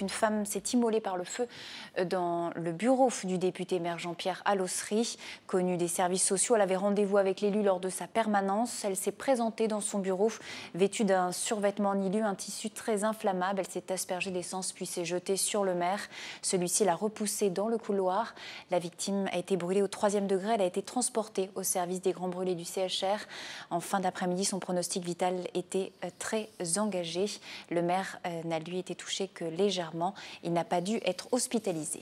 une femme s'est immolée par le feu euh, dans le bureau du député maire Jean-Pierre Allosserie. Connue des services sociaux, elle avait rendez-vous avec l'élu lors de sa permanence. Elle s'est présentée dans son bureau vêtue d'un survêtement nilu, un tissu très inflammable. Elle s'est aspergée d'essence puis s'est jetée sur le maire. Celui-ci l'a repoussée dans le couloir. La victime a été brûlée au troisième degré. Elle a été transportée au service des grands brûlés du CHR. En fin d'après-midi, son pronostic vital était euh, très engagé. Le maire euh, n'a lui été touché que légèrement. Il n'a pas dû être hospitalisé.